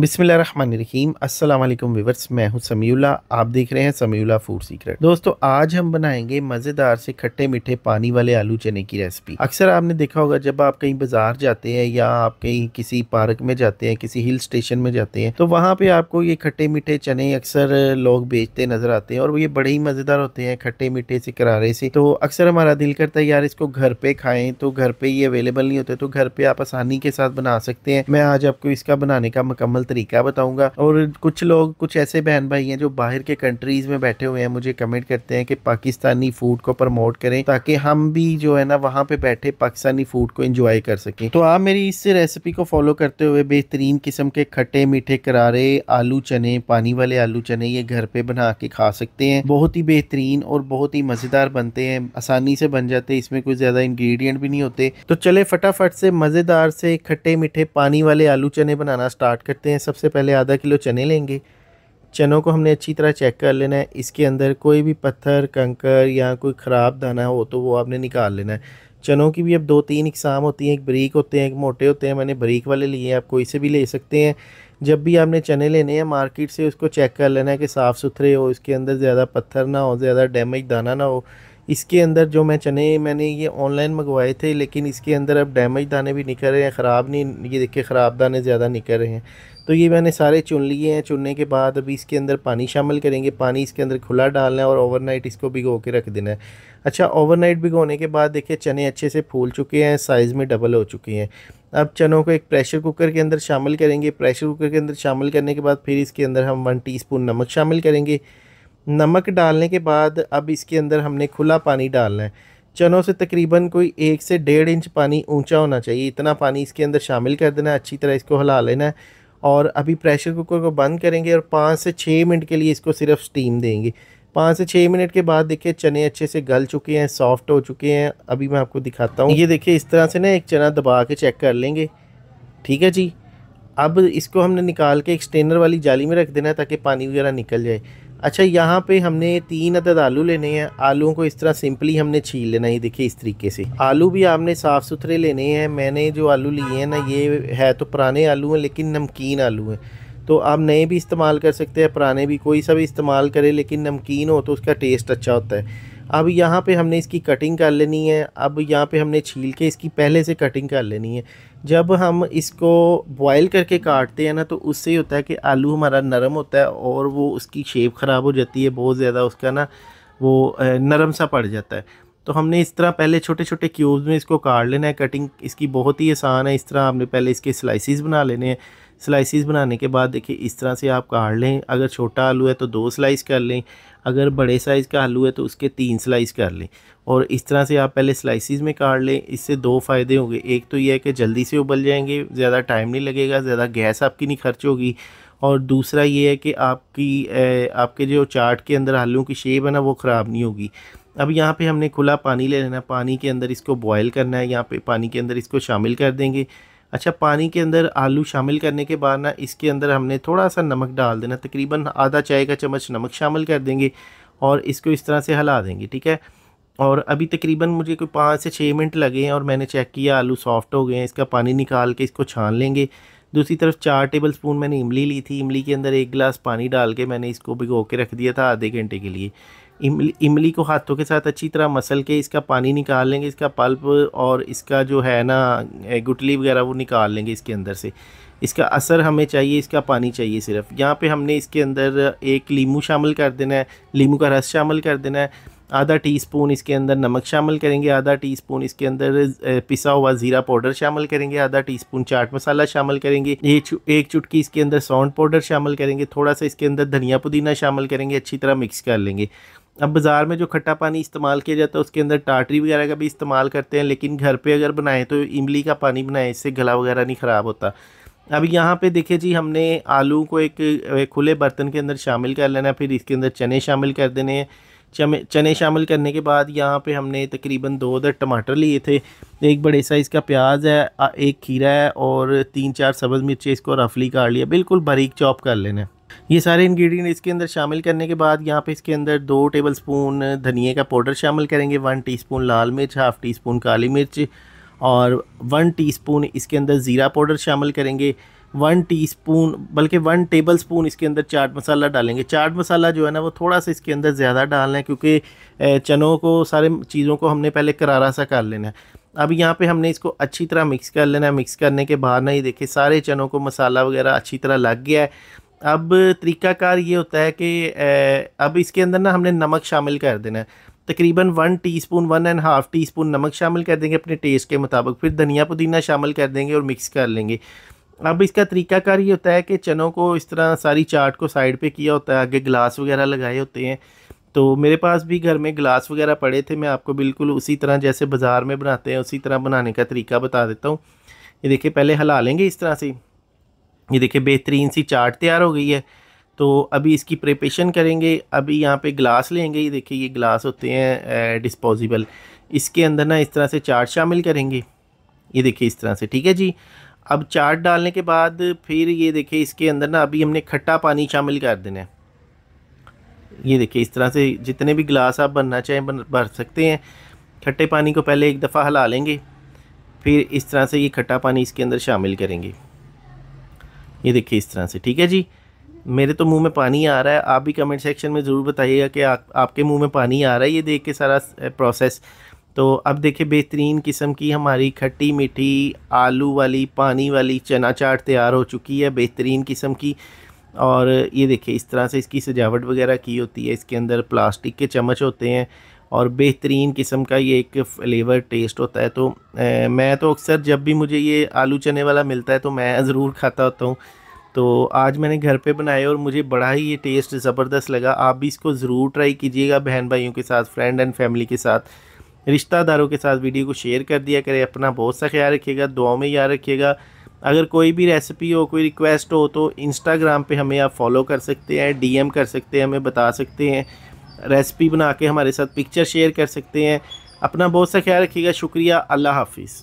बिसमीम अल्लाम वीवर्स मैं हूं समीउल्ला आप देख रहे हैं समीउल्ला फूड सीक्रेट दोस्तों आज हम बनाएंगे मज़ेदार से खट्टे मीठे पानी वाले आलू चने की रेसिपी अक्सर आपने देखा होगा जब आप कहीं बाजार जाते हैं या आप कहीं किसी पार्क में जाते हैं किसी हिल स्टेशन में जाते हैं तो वहाँ पे आपको ये खट्टे मीठे चने अक्सर लोग बेचते नजर आते हैं और ये बड़े ही मज़ेदार होते हैं खट्टे मीठे से करारे से तो अक्सर हमारा दिल करता है यार इसको घर पे खाएं तो घर पे ये अवेलेबल नहीं होते तो घर पे आप आसानी के साथ बना सकते हैं मैं आज आपको इसका बनाने का मुकम्मल सिंपल तरीका बताऊंगा और कुछ लोग कुछ ऐसे बहन भाई हैं जो बाहर के कंट्रीज में बैठे हुए हैं मुझे कमेंट करते हैं कि पाकिस्तानी फूड को प्रमोट करें ताकि हम भी जो है ना वहाँ पे बैठे पाकिस्तानी फूड को इंजॉय कर सकें तो आप मेरी इस रेसिपी को फॉलो करते हुए बेहतरीन किस्म के खट्टे मीठे करारे आलू चने पानी वाले आलू चने ये घर पे बना के खा सकते हैं बहुत ही बेहतरीन और बहुत ही मज़ेदार बनते हैं आसानी से बन जाते हैं इसमें कोई ज़्यादा इंग्रेडिएंट भी नहीं होते तो चले फटाफट से मज़ेदार से खट्टे मीठे पानी वाले आलू चने बनाना स्टार्ट करते हैं हैं सबसे पहले आधा किलो चने लेंगे चनों को हमने अच्छी तरह चेक कर लेना है इसके अंदर कोई भी पत्थर कंकर या कोई ख़राब दाना हो तो वो आपने निकाल लेना है चनों की भी अब दो तीन इकसाम होती हैं एक बरीक होते हैं एक मोटे होते हैं मैंने बरीक वाले लिए हैं आप कोई से भी ले सकते हैं जब भी आपने चने लेने हैं मार्केट से उसको चेक कर लेना है कि साफ़ सुथरे हो इसके अंदर ज़्यादा पत्थर ना हो ज़्यादा डैमेज दाना ना हो इसके अंदर जो मैं चने मैंने ये ऑनलाइन मंगवाए थे लेकिन इसके अंदर अब डैमेज दाने भी निकल रहे हैं ख़राब नहीं ये देखिए ख़राब दाने ज़्यादा निकल रहे हैं तो ये मैंने सारे चुन लिए हैं चुनने के बाद अभी इसके अंदर पानी शामिल करेंगे पानी इसके अंदर खुला डालना है और ओवरनाइट इसको भिगो के रख देना है अच्छा ओवरनाइट भिगोने के बाद देखिए चने अच्छे से फूल चुके हैं साइज़ में डबल हो चुके हैं अब चनों को एक प्रेशर कुकर के अंदर शामिल करेंगे प्रेशर कुकर के अंदर शामिल करने के बाद फिर इसके अंदर हम वन टी नमक शामिल करेंगे नमक डालने के बाद अब इसके अंदर हमने खुला पानी डालना है चनों से तकरीबन कोई एक से डेढ़ इंच पानी ऊंचा होना चाहिए इतना पानी इसके अंदर शामिल कर देना है अच्छी तरह इसको हिला लेना है और अभी प्रेशर कुकर को बंद करेंगे और पाँच से छः मिनट के लिए इसको सिर्फ स्टीम देंगे पाँच से छः मिनट के बाद देखिए चने अच्छे से गल चुके हैं सॉफ्ट हो चुके हैं अभी मैं आपको दिखाता हूँ ये देखिए इस तरह से ना एक चना दबा के चेक कर लेंगे ठीक है जी अब इसको हमने निकाल के एक स्टेनर वाली जाली में रख देना है ताकि पानी वगैरह निकल जाए अच्छा यहाँ पे हमने तीन अदद आलू लेने हैं आलूओं को इस तरह सिंपली हमने छील लेना ये देखिए इस तरीके से आलू भी आपने साफ़ सुथरे लेने हैं मैंने जो आलू लिए हैं ना ये है तो पुराने आलू हैं लेकिन नमकीन आलू हैं तो आप नए भी इस्तेमाल कर सकते हैं पुराने भी कोई सा भी इस्तेमाल करें लेकिन नमकीन हो तो उसका टेस्ट अच्छा होता है अब यहाँ पे हमने इसकी कटिंग कर लेनी है अब यहाँ पे हमने छील के इसकी पहले से कटिंग कर लेनी है जब हम इसको बॉयल करके काटते हैं ना तो उससे होता है कि आलू हमारा नरम होता है और वो उसकी शेप ख़राब हो जाती है बहुत ज़्यादा उसका ना वो नरम सा पड़ जाता है तो हमने इस तरह पहले छोटे छोटे क्यूब्स में इसको काट लेना है कटिंग इसकी बहुत ही आसान है इस तरह हमने पहले इसके स्लाइसिस बना लेने हैं स्लाइसिस बनाने के बाद देखिए इस तरह से आप काट लें अगर छोटा आलू है तो दो स्लाइस कर लें अगर बड़े साइज़ का आलू है तो उसके तीन स्लाइस कर लें और इस तरह से आप पहले स्लाइसिस में काट लें इससे दो फ़ायदे होंगे एक तो यह है कि जल्दी से उबल जाएंगे ज़्यादा टाइम नहीं लगेगा ज़्यादा गैस आपकी नहीं खर्च होगी और दूसरा ये है कि आपकी आपके जो चाट के अंदर आलू की शेप है ना वो ख़राब नहीं होगी अब यहाँ पे हमने खुला पानी ले लेना पानी के अंदर इसको बॉयल करना है यहाँ पे पानी के अंदर इसको शामिल कर देंगे अच्छा पानी के अंदर आलू शामिल करने के बाद ना इसके अंदर हमने थोड़ा सा नमक डाल देना तकरीबन आधा चाय का चम्मच नमक शामिल कर देंगे और इसको इस तरह से हिला देंगे ठीक है और अभी तकरीबन मुझे कोई पाँच से छः मिनट लगे हैं और मैंने चेक किया आलू सॉफ्ट हो गए हैं इसका पानी निकाल के इसको छान लेंगे दूसरी तरफ चार टेबल स्पून मैंने इमली ली थी इमली के अंदर एक गिलास पानी डाल के मैंने इसको भिगो के रख दिया था आधे घंटे के लिए इमली इमली को हाथों के साथ अच्छी तरह मसल के इसका पानी निकाल लेंगे इसका पल्प और इसका जो है ना गुटली वगैरह वो निकाल लेंगे इसके अंदर से इसका असर हमें चाहिए इसका पानी चाहिए सिर्फ यहाँ पे हमने इसके अंदर एक लीमू शामिल कर देना है लीमू का रस शामिल कर देना है आधा टीस्पून इसके अंदर नमक शामिल करेंगे आधा टीस्पून इसके अंदर पिसा हुआ ज़ीरा पाउडर शामिल करेंगे आधा टीस्पून चाट मसाला शामिल करेंगे एक चुटकी इसके अंदर सौंड पाउडर शामिल करेंगे थोड़ा सा इसके अंदर धनिया पुदीना शामिल करेंगे अच्छी तरह मिक्स कर लेंगे अब बाज़ार में जो खट्टा पानी इस्तेमाल किया जाता है उसके अंदर टाटरी वगैरह का भी इस्तेमाल करते हैं लेकिन घर पे अगर बनाएं तो इमली का पानी बनाएं इससे गला वगैरह नहीं ख़राब होता अब यहाँ पे देखिए जी हमने आलू को एक, खुले बर्तन के अंदर शामिल कर लेना फिर इसके अंदर चने शामिल कर देने हैं चने शामिल करने के बाद यहाँ पे हमने तकरीबन दो दर टमाटर लिए थे एक बड़े साइज़ का प्याज है एक खीरा है और तीन चार सब्ज़ मिर्चें इसको रफली काट लिया बिल्कुल बारीक चॉप कर लेना ये सारे इंग्रेडिएंट इसके अंदर शामिल करने के बाद यहाँ पे इसके अंदर दो टेबल स्पून धनिए का पाउडर शामिल करेंगे वन टीस्पून लाल मिर्च हाफ़ टी स्पून काली मिर्च और वन टीस्पून इसके अंदर ज़ीरा पाउडर शामिल करेंगे वन टीस्पून बल्कि वन टेबल स्पून इसके अंदर चाट मसाला डालेंगे चाट मसाला जो है ना वो थोड़ा सा इसके अंदर ज़्यादा डालना है क्योंकि चनों को सारे चीज़ों को हमने पहले करारा सा कर लेना है अब यहाँ पे हमने इसको अच्छी तरह मिक्स कर लेना है मिक्स करने के बाद ना ही देखे सारे चनों को मसाला वगैरह अच्छी तरह लग गया है अब तरीकाकार ये होता है कि अब इसके अंदर ना हमने नमक शामिल कर देना है तकरीबन one teaspoon one and half teaspoon नमक शामिल कर देंगे अपने टेस्ट के मुताबिक फिर धनिया पुदीना शामिल कर देंगे और मिक्स कर लेंगे अब इसका तरीकाकार ये होता है कि चनों को इस तरह सारी चाट को साइड पे किया होता है आगे गिलास वगैरह लगाए होते हैं तो मेरे पास भी घर में गिलास वगैरह पड़े थे मैं आपको बिल्कुल उसी तरह जैसे बाज़ार में बनाते हैं उसी तरह बनाने का तरीका बता देता हूँ ये देखिए पहले हला लेंगे इस तरह से ये देखिए बेहतरीन सी चाट तैयार हो गई है तो अभी इसकी प्रिपेशन करेंगे अभी यहाँ पे ग्लास लेंगे ये देखिए ये ग्लास होते हैं डिस्पोजिबल इसके अंदर ना इस तरह से चाट शामिल करेंगे ये देखिए इस तरह से ठीक है जी अब चाट डालने के बाद फिर ये देखिए इसके अंदर ना अभी हमने खट्टा पानी शामिल कर देना है ये देखिए इस तरह से जितने भी गिलास आप बनना चाहें बन भर सकते हैं खट्टे पानी को पहले एक दफ़ा हला लेंगे फिर इस तरह से ये खट्टा पानी इसके अंदर शामिल करेंगे ये देखिए इस तरह से ठीक है जी मेरे तो मुंह में पानी आ रहा है आप भी कमेंट सेक्शन में ज़रूर बताइएगा कि आ, आपके मुंह में पानी आ रहा है ये देख के सारा प्रोसेस तो अब देखिए बेहतरीन किस्म की हमारी खट्टी मीठी आलू वाली पानी वाली चना चाट तैयार हो चुकी है बेहतरीन किस्म की और ये देखिए इस तरह से इसकी सजावट वगैरह की होती है इसके अंदर प्लास्टिक के चम्मच होते हैं और बेहतरीन किस्म का ये एक फ्लेवर टेस्ट होता है तो ए, मैं तो अक्सर जब भी मुझे ये आलू चने वाला मिलता है तो मैं ज़रूर खाता होता हूँ तो आज मैंने घर पे बनाए और मुझे बड़ा ही ये टेस्ट ज़बरदस्त लगा आप भी इसको ज़रूर ट्राई कीजिएगा बहन भाइयों के साथ फ्रेंड एंड फैमिली के साथ रिश्तेदारों के साथ वीडियो को शेयर कर दिया करें अपना बहुत सा ख्याल रखिएगा दुआ में याद रखिएगा अगर कोई भी रेसिपी हो कोई रिक्वेस्ट हो तो इंस्टाग्राम पर हमें आप फॉलो कर सकते हैं डी कर सकते हैं हमें बता सकते हैं रेसिपी बना के हमारे साथ पिक्चर शेयर कर सकते हैं अपना बहुत सा ख्याल रखिएगा शुक्रिया अल्लाह हाफिज़